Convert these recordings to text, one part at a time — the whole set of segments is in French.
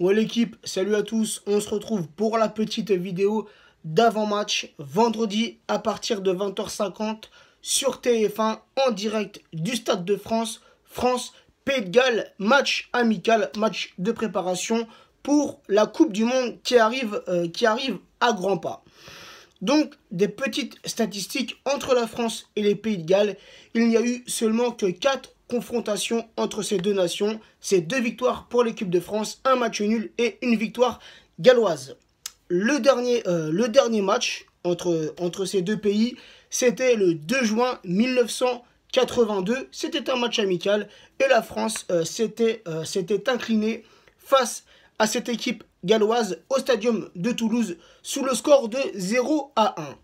Ouais l'équipe, salut à tous, on se retrouve pour la petite vidéo d'avant-match vendredi à partir de 20h50 sur TF1 en direct du Stade de France, France Pays de Galles, match amical, match de préparation pour la Coupe du Monde qui arrive, euh, qui arrive à grands pas. Donc, des petites statistiques entre la France et les Pays de Galles, il n'y a eu seulement que 4 confrontation entre ces deux nations. C'est deux victoires pour l'équipe de France, un match nul et une victoire galloise. Le dernier, euh, le dernier match entre, entre ces deux pays, c'était le 2 juin 1982. C'était un match amical et la France euh, euh, s'était inclinée face à cette équipe galloise au Stadium de Toulouse sous le score de 0 à 1.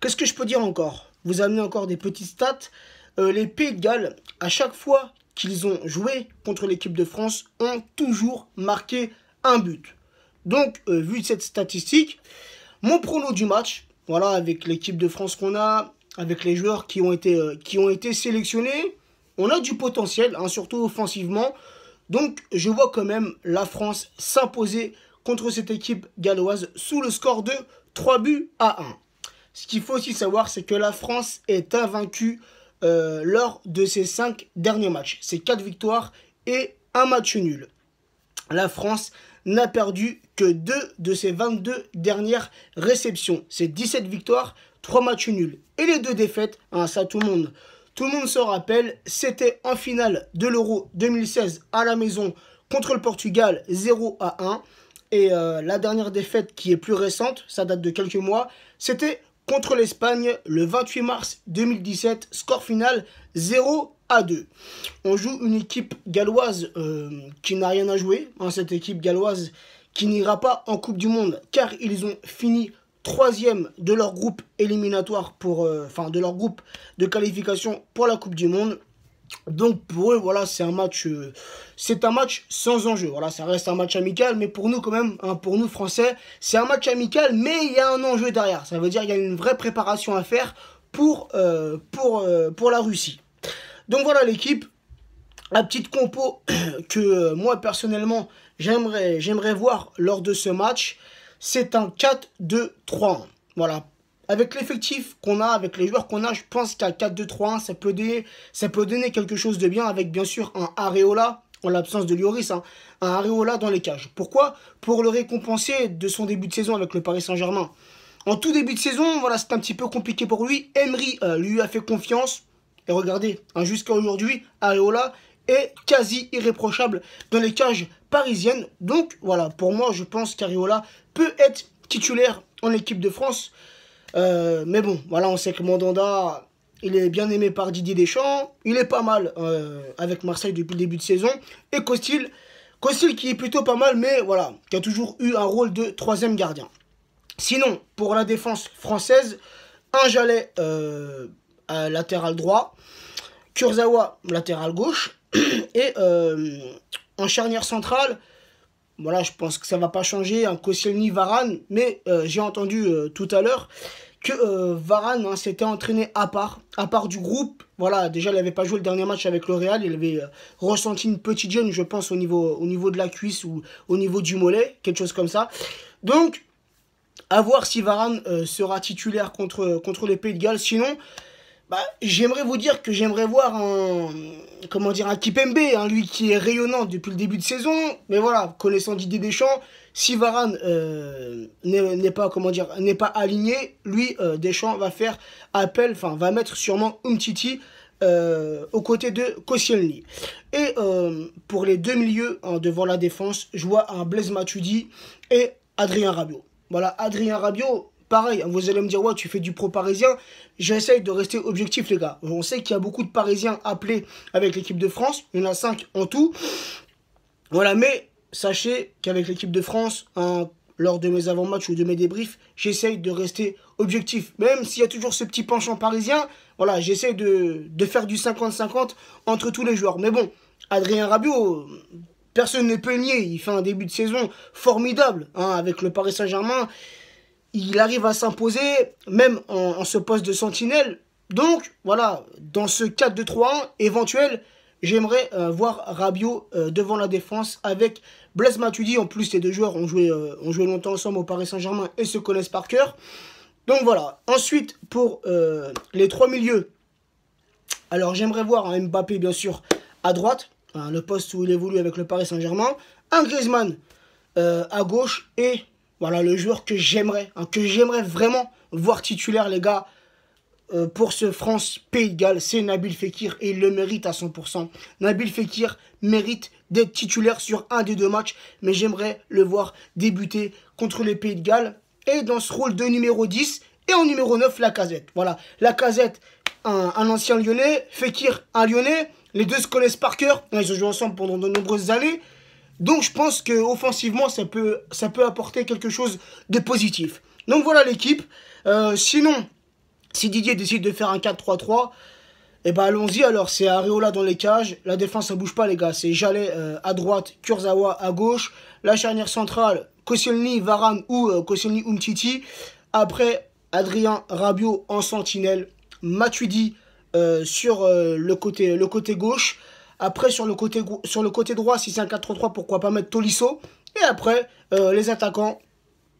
Qu'est-ce que je peux dire encore Vous amenez encore des petites stats. Euh, les Pays de Galles, à chaque fois qu'ils ont joué contre l'équipe de France, ont toujours marqué un but. Donc, euh, vu cette statistique, mon prono du match, voilà, avec l'équipe de France qu'on a, avec les joueurs qui ont été, euh, qui ont été sélectionnés, on a du potentiel, hein, surtout offensivement. Donc, je vois quand même la France s'imposer contre cette équipe galloise sous le score de 3 buts à 1. Ce qu'il faut aussi savoir, c'est que la France est invaincue euh, lors de ces 5 derniers matchs. C'est 4 victoires et un match nul. La France n'a perdu que 2 de ses 22 dernières réceptions. C'est 17 victoires, 3 matchs nuls et les deux défaites. Hein, ça, tout le monde, tout le monde se rappelle. C'était en finale de l'Euro 2016 à la maison contre le Portugal, 0 à 1. Et euh, la dernière défaite qui est plus récente, ça date de quelques mois, c'était contre l'Espagne le 28 mars 2017. Score final 0 à 2. On joue une équipe galloise euh, qui n'a rien à jouer. Hein, cette équipe galloise qui n'ira pas en Coupe du Monde car ils ont fini troisième de leur groupe éliminatoire pour, euh, de leur groupe de qualification pour la Coupe du Monde. Donc pour eux, voilà, c'est un match, euh, c'est un match sans enjeu. Voilà, ça reste un match amical, mais pour nous quand même, hein, pour nous Français, c'est un match amical, mais il y a un enjeu derrière. Ça veut dire qu'il y a une vraie préparation à faire pour, euh, pour, euh, pour la Russie. Donc voilà l'équipe, la petite compo que moi personnellement j'aimerais j'aimerais voir lors de ce match, c'est un 4 2 3 Voilà, avec l'effectif qu'on a, avec les joueurs qu'on a, je pense qu'à 4-2-3-1, ça peut, donner, ça peut donner quelque chose de bien avec bien sûr un Areola en l'absence de Lloris, hein. un Areola dans les cages. Pourquoi Pour le récompenser de son début de saison avec le Paris Saint-Germain. En tout début de saison, voilà, c'est un petit peu compliqué pour lui. Emery euh, lui a fait confiance. Et regardez, hein, jusqu'à aujourd'hui, Areola est quasi irréprochable dans les cages parisiennes. Donc voilà, pour moi, je pense qu'Areola peut être titulaire en équipe de France. Euh, mais bon, voilà, on sait que Mandanda, il est bien aimé par Didier Deschamps. Il est pas mal euh, avec Marseille depuis le début de saison. Et Costil, Costil qui est plutôt pas mal, mais voilà, qui a toujours eu un rôle de troisième gardien. Sinon, pour la défense française, un euh, latéral droit, Kurzawa latéral gauche, et en charnière centrale, voilà, je pense que ça va pas changer. Un hein, Koscielny Varane, mais euh, j'ai entendu euh, tout à l'heure que Varan euh, Varane hein, s'était entraîné à part, à part du groupe. Voilà, déjà, il n'avait pas joué le dernier match avec le Real. Il avait ressenti une petite gêne, je pense, au niveau, au niveau de la cuisse ou au niveau du mollet, quelque chose comme ça. Donc, à voir si Varane sera titulaire contre, contre les Pays de Galles. Sinon, bah, j'aimerais vous dire que j'aimerais voir un, comment dire, Kipembe, hein, lui qui est rayonnant depuis le début de saison. Mais voilà, connaissant Didier Deschamps, si Varane euh, n'est pas, comment dire, n'est pas aligné, lui, euh, Deschamps va faire appel, enfin, va mettre sûrement Umtiti euh, aux côtés de Koscielny. Et euh, pour les deux milieux, hein, devant la défense, je vois un Blaise Matuidi et Adrien Rabiot. Voilà, Adrien Rabiot, Pareil, vous allez me dire, ouais, tu fais du pro parisien. J'essaye de rester objectif, les gars. On sait qu'il y a beaucoup de parisiens appelés avec l'équipe de France. Il y en a 5 en tout. Voilà, mais sachez qu'avec l'équipe de France, lors de mes avant-matchs ou de mes débriefs, j'essaye de rester objectif. Même s'il y a toujours ce petit penchant parisien, voilà, j'essaye de, faire du 50-50 entre tous les joueurs. Mais bon, Adrien Rabiot, personne ne peut nier. Il fait un début de saison formidable hein, avec le Paris Saint-Germain il arrive à s'imposer, même en, ce poste de sentinelle. Donc, voilà, dans ce 4-2-3-1 éventuel, j'aimerais euh, voir Rabiot euh, devant la défense avec Blaise Matuidi. En plus, les deux joueurs ont joué, euh, ont joué longtemps ensemble au Paris Saint-Germain et se connaissent par cœur. Donc voilà. Ensuite, pour les trois milieux, alors j'aimerais voir un hein, Mbappé, bien sûr, à droite, hein, le poste où il évolue avec le Paris Saint-Germain, un Griezmann à gauche et voilà le joueur que j'aimerais, hein, que j'aimerais vraiment voir titulaire, les gars. Euh, pour ce France Pays de Galles, c'est Nabil Fekir et il le mérite à 100%. Nabil Fekir mérite d'être titulaire sur un des deux matchs, mais j'aimerais le voir débuter contre les Pays de Galles et dans ce rôle de numéro 10 et en numéro 9 la casette. Voilà, la casette, un, un ancien lyonnais, Fekir, un lyonnais, les deux se connaissent par cœur, ils ont joué ensemble pendant de nombreuses années. Donc je pense que offensivement ça peut, ça peut apporter quelque chose de positif. Donc voilà l'équipe. Euh, sinon, si Didier décide de faire un 4-3-3, eh ben allons-y alors, c'est Areola dans les cages, la défense ça bouge pas les gars, c'est Jallet euh, à droite, Kurzawa à gauche, la charnière centrale, Koscielny, Varane ou euh, Umtiti, après Adrien Rabiot en sentinelle, Matuidi euh, sur le, le côté gauche, après, sur le côté, sur le côté droit, si c'est un 4-3-3, pourquoi pas mettre Tolisso Et après, euh, les attaquants,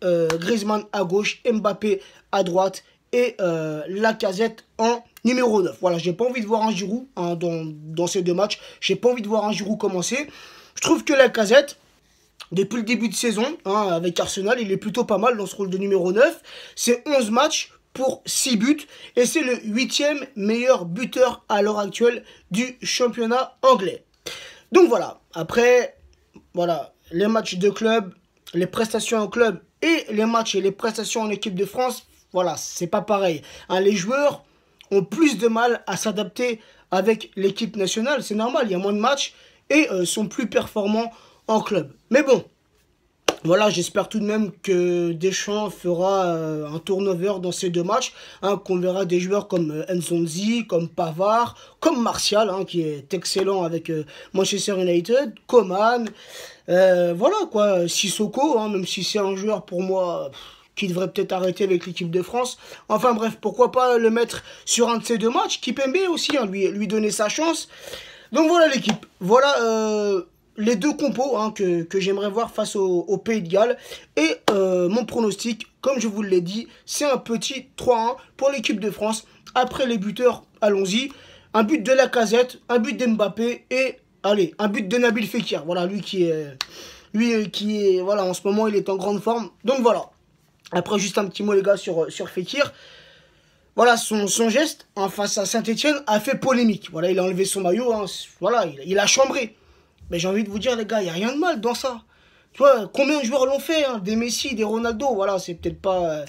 euh, Griezmann à gauche, Mbappé à droite et la euh, Lacazette en numéro 9. Voilà, j'ai pas envie de voir un Giroud hein, dans, ces deux matchs. J'ai pas envie de voir un Giroud commencer. Je trouve que la Lacazette, depuis le début de saison, hein, avec Arsenal, il est plutôt pas mal dans ce rôle de numéro 9. C'est 11 matchs pour 6 buts et c'est le huitième meilleur buteur à l'heure actuelle du championnat anglais. Donc voilà, après voilà, les matchs de club, les prestations en club et les matchs et les prestations en équipe de France, voilà, c'est pas pareil. Hein, les joueurs ont plus de mal à s'adapter avec l'équipe nationale, c'est normal, il y a moins de matchs et euh, sont plus performants en club. Mais bon, voilà, j'espère tout de même que Deschamps fera euh, un turnover dans ces deux matchs, hein, qu'on verra des joueurs comme euh, Nzonzi, comme Pavard, comme Martial, hein, qui est excellent avec euh, Manchester United, Coman, voilà quoi, Sissoko, hein, même si c'est un joueur pour moi qui devrait peut-être arrêter avec l'équipe de France. Enfin bref, pourquoi pas le mettre sur un de ces deux matchs, Kipembe aussi, hein, lui, lui donner sa chance. Donc voilà l'équipe, voilà les deux compos hein, que, j'aimerais voir face au, Pays de Galles. Et euh, mon pronostic, comme je vous l'ai dit, c'est un petit 3-1 pour l'équipe de France. Après les buteurs, allons-y. Un but de la casette, un but d'Mbappé et, allez, un but de Nabil Fekir. Voilà, lui qui est... Lui euh, qui est... Voilà, en ce moment, il est en grande forme. Donc voilà. Après, juste un petit mot, les gars, sur, euh, sur Fekir. Voilà, son, geste en hein, face à Saint-Etienne a fait polémique. Voilà, il a enlevé son maillot. Hein. voilà, il a chambré. Mais j'ai envie de vous dire, les gars, il n'y a rien de mal dans ça. Tu vois, combien de joueurs l'ont fait hein, Des Messi, des Ronaldo, voilà, c'est peut-être pas... Euh,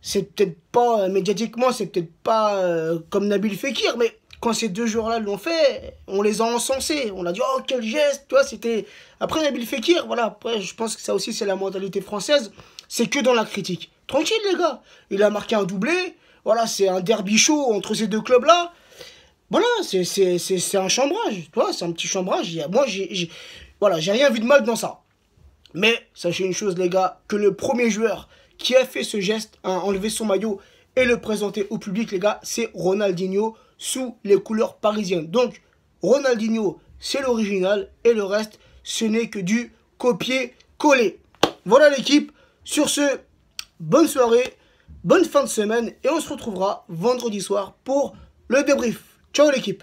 c'est peut-être pas... Euh, médiatiquement, c'est peut-être pas euh, comme Nabil Fekir, mais quand ces deux joueurs-là l'ont fait, on les a encensés. On a dit, oh, quel geste, tu vois, c'était... Après, Nabil Fekir, voilà, après, je pense que ça aussi, c'est la mentalité française, c'est que dans la critique. Tranquille, les gars, il a marqué un doublé, voilà, c'est un derby chaud entre ces deux clubs-là, voilà, c'est un chambrage, tu vois, c'est un petit chambrage. Moi, j'ai voilà, rien vu de mal dans ça. Mais sachez une chose, les gars, que le premier joueur qui a fait ce geste, à enlever son maillot et le présenter au public, les gars, c'est Ronaldinho sous les couleurs parisiennes. Donc, Ronaldinho, c'est l'original et le reste, ce n'est que du copier-coller. Voilà l'équipe. Sur ce, bonne soirée, bonne fin de semaine et on se retrouvera vendredi soir pour le débrief. Ciao l'équipe